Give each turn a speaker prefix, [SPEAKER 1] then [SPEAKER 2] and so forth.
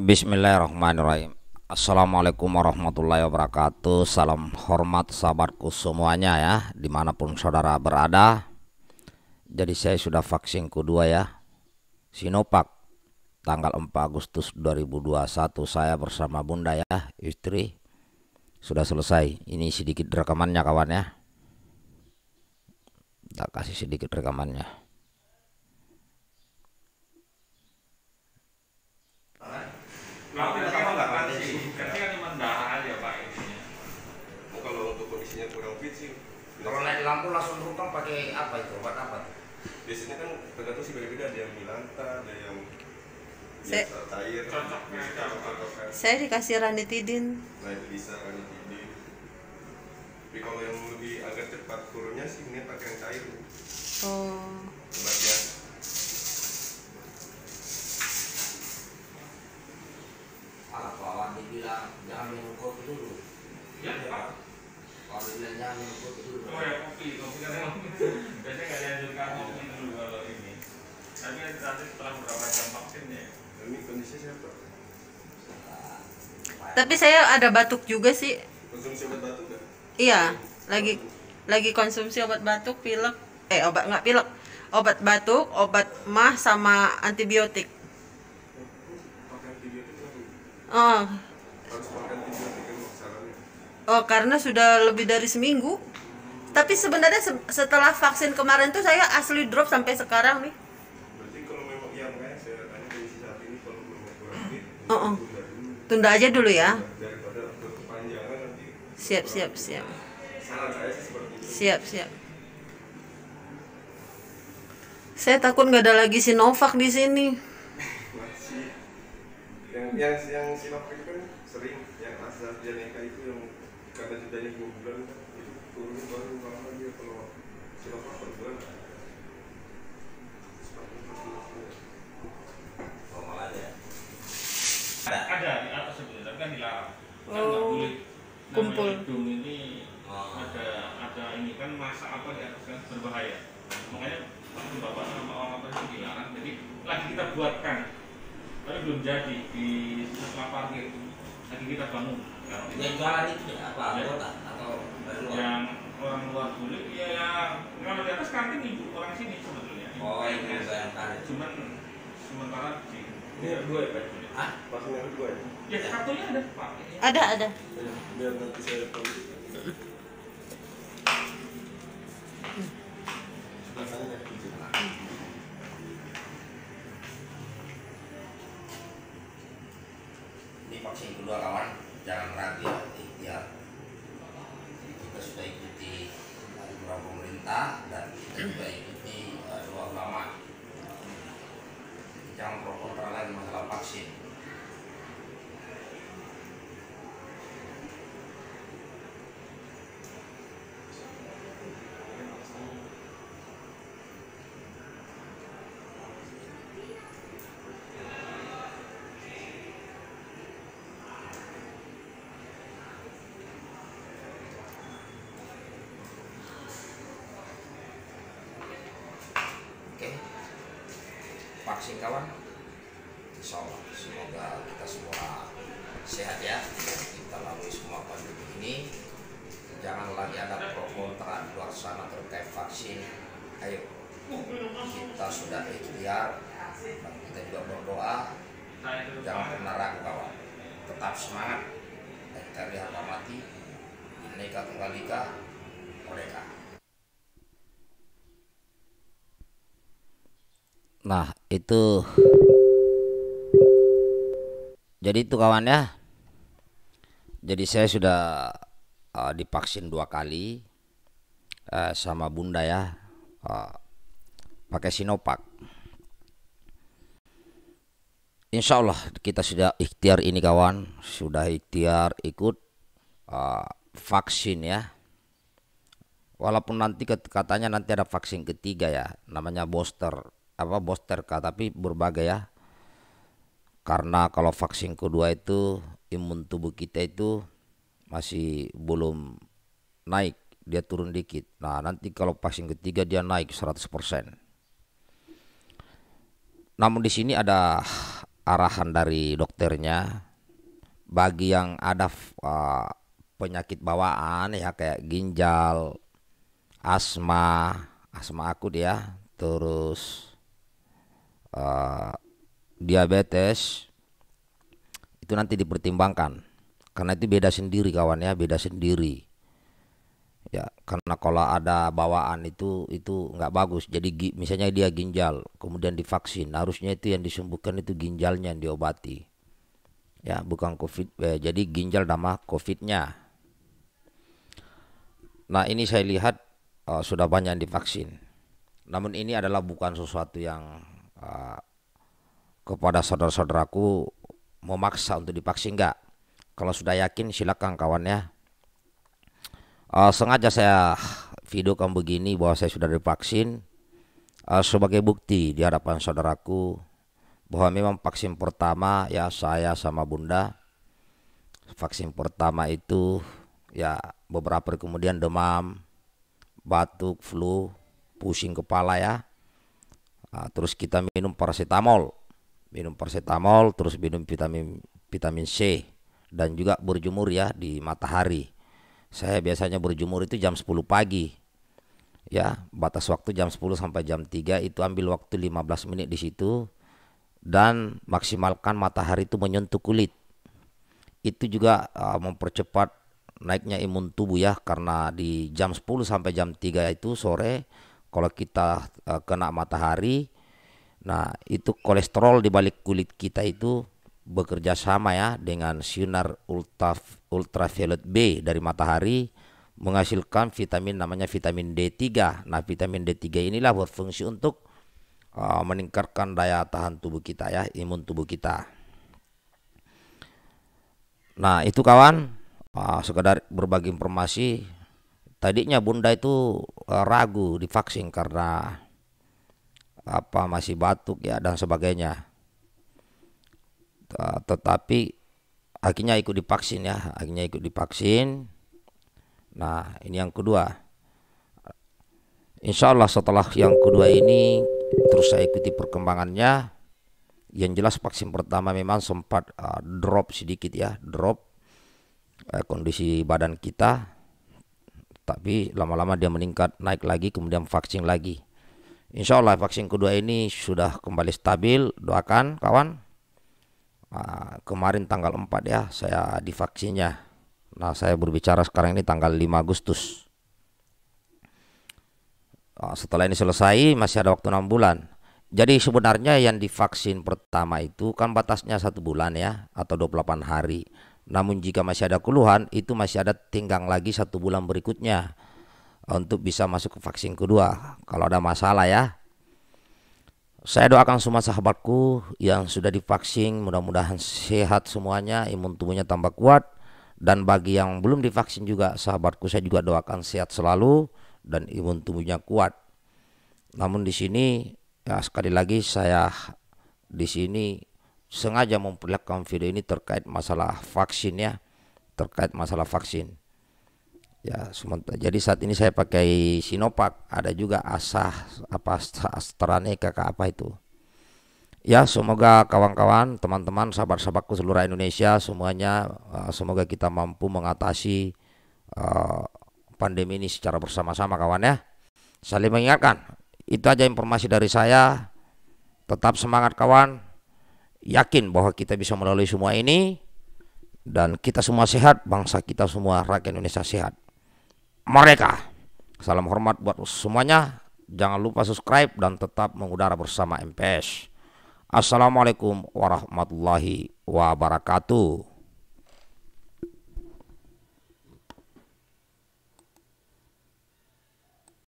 [SPEAKER 1] Bismillahirrahmanirrahim Assalamualaikum warahmatullahi wabarakatuh Salam hormat sahabatku semuanya ya Dimanapun saudara berada Jadi saya sudah vaksin kedua ya Sinopak Tanggal 4 Agustus 2021 Saya bersama bunda ya Istri Sudah selesai Ini sedikit rekamannya kawan ya Tak kasih sedikit rekamannya covid sih kalau naik lampu langsung rutan pakai apa itu obat apa biasanya kan tergantung sih beda-beda ada yang milanta ada yang saya, cair saya dikasih ranitidin nah itu bisa ranitidin tapi kalau yang lebih agak cepat turunnya sih ini pakai yang cair oh Cuma biasanya nggak dianjurkan ngomong dulu kalau ini tapi nanti setelah beberapa jam vaksinnya. ini kondisi siapa tapi saya ada batuk juga sih konsumsi obat batuk gak? iya lagi lagi konsumsi obat batuk pilek eh obat nggak pilek obat batuk obat mah sama antibiotik Oh. Kan oh, karena sudah lebih dari seminggu tapi sebenarnya se setelah vaksin kemarin tuh saya asli drop sampai sekarang nih berarti kalau memang yang makanya saya tanya dari saat ini kalau belum covid oh, oh. Tunda, tunda aja dulu ya daripada berkepanjangan nanti siap siap siap saran saya sih seperti itu siap siap saya takut nggak ada lagi Sinovac di sini masih yang yang yang Sinovac itu kan sering yang AstraZeneca itu yang karena jadinya dua bulan kan Ya oh, ada di atas sebenarnya kan dilarang kan oh, ini oh. ada ada ini kan masa apa di atas kan berbahaya orang itu dilarang jadi lagi kita buatkan tapi belum jadi di setelah parkir lagi kita bangun yang jualan ya, itu apa ya yang orang luar kulit ya memang di atas kantin ibu orang sini sebetulnya oh ibu saya yang cuman sementara di ini iya. dua ya pak ah ada dua ya ya satunya ada pak ada ada iya, biar nanti saya tahu ini vaksin kedua kawan jangan ragu vaksin kawan insya Allah semoga kita semua sehat ya kita lalui semua pandemi ini jangan lagi ada pro kontra di luar sana terkait vaksin ayo kita sudah ikhtiar kita juga berdoa jangan pernah ragu kawan tetap semangat dan kita lihat mati Ineka Tunggal Ika Merdeka Nah, itu. Jadi itu kawan ya. Jadi saya sudah uh, divaksin dua kali uh, sama bunda ya. Uh, pakai Sinopak Insya Allah kita sudah ikhtiar ini kawan. Sudah ikhtiar ikut uh, vaksin ya. Walaupun nanti katanya nanti ada vaksin ketiga ya. Namanya booster apa booster kah tapi berbagai ya karena kalau vaksin kedua itu imun tubuh kita itu masih belum naik dia turun dikit nah nanti kalau vaksin ketiga dia naik 100% namun di sini ada arahan dari dokternya bagi yang ada uh, penyakit bawaan ya kayak ginjal asma asma akut ya terus uh, diabetes itu nanti dipertimbangkan karena itu beda sendiri kawan ya beda sendiri ya karena kalau ada bawaan itu itu nggak bagus jadi misalnya dia ginjal kemudian divaksin harusnya itu yang disembuhkan itu ginjalnya yang diobati ya bukan covid eh, jadi ginjal nama covidnya nah ini saya lihat uh, sudah banyak yang divaksin namun ini adalah bukan sesuatu yang Ah, kepada saudara-saudaraku memaksa untuk divaksin enggak. Kalau sudah yakin silakan kawan ya Uh, sengaja saya video kamu begini bahwa saya sudah divaksin uh, sebagai bukti di hadapan saudaraku bahwa memang vaksin pertama ya saya sama bunda vaksin pertama itu ya beberapa hari kemudian demam, batuk, flu, pusing kepala ya. Nah, terus kita minum paracetamol, minum paracetamol, terus minum vitamin vitamin C dan juga berjemur ya di matahari. Saya biasanya berjemur itu jam 10 pagi. Ya, batas waktu jam 10 sampai jam 3 itu ambil waktu 15 menit di situ dan maksimalkan matahari itu menyentuh kulit. Itu juga uh, mempercepat naiknya imun tubuh ya karena di jam 10 sampai jam 3 itu sore kalau kita uh, kena matahari, nah itu kolesterol di balik kulit kita itu bekerja sama ya dengan sinar ultra ultraviolet B dari matahari menghasilkan vitamin namanya vitamin D3. Nah, vitamin D3 inilah berfungsi untuk uh, meningkatkan daya tahan tubuh kita ya, imun tubuh kita. Nah, itu kawan, uh, sekedar berbagi informasi Tadinya bunda itu e, ragu divaksin karena apa masih batuk ya dan sebagainya. Tetapi akhirnya ikut divaksin ya, akhirnya ikut divaksin. Nah ini yang kedua. Insya Allah setelah yang kedua ini terus saya ikuti perkembangannya. Yang jelas vaksin pertama memang sempat uh, drop sedikit ya, drop uh, kondisi badan kita tapi lama-lama dia meningkat naik lagi kemudian vaksin lagi Insya Allah vaksin kedua ini sudah kembali stabil doakan kawan nah, kemarin tanggal 4 ya saya divaksinnya nah saya berbicara sekarang ini tanggal 5 Agustus nah, setelah ini selesai masih ada waktu enam bulan jadi sebenarnya yang divaksin pertama itu kan batasnya satu bulan ya atau 28 hari namun jika masih ada keluhan, itu masih ada tinggang lagi satu bulan berikutnya untuk bisa masuk ke vaksin kedua. Kalau ada masalah ya. Saya doakan semua sahabatku yang sudah divaksin mudah-mudahan sehat semuanya, imun tubuhnya tambah kuat. Dan bagi yang belum divaksin juga sahabatku saya juga doakan sehat selalu dan imun tubuhnya kuat. Namun di sini ya sekali lagi saya di sini sengaja memperlihatkan video ini terkait masalah vaksin ya terkait masalah vaksin ya sementara jadi saat ini saya pakai Sinovac ada juga Asah apa AstraZeneca apa itu ya semoga kawan-kawan teman-teman sahabat-sahabatku seluruh Indonesia semuanya eh, semoga kita mampu mengatasi uh, pandemi ini secara bersama-sama kawan ya saling mengingatkan itu aja informasi dari saya tetap semangat kawan yakin bahwa kita bisa melalui semua ini dan kita semua sehat, bangsa kita semua rakyat Indonesia sehat. Mereka. Salam hormat buat semuanya. Jangan lupa subscribe dan tetap mengudara bersama MPS. Assalamualaikum warahmatullahi wabarakatuh.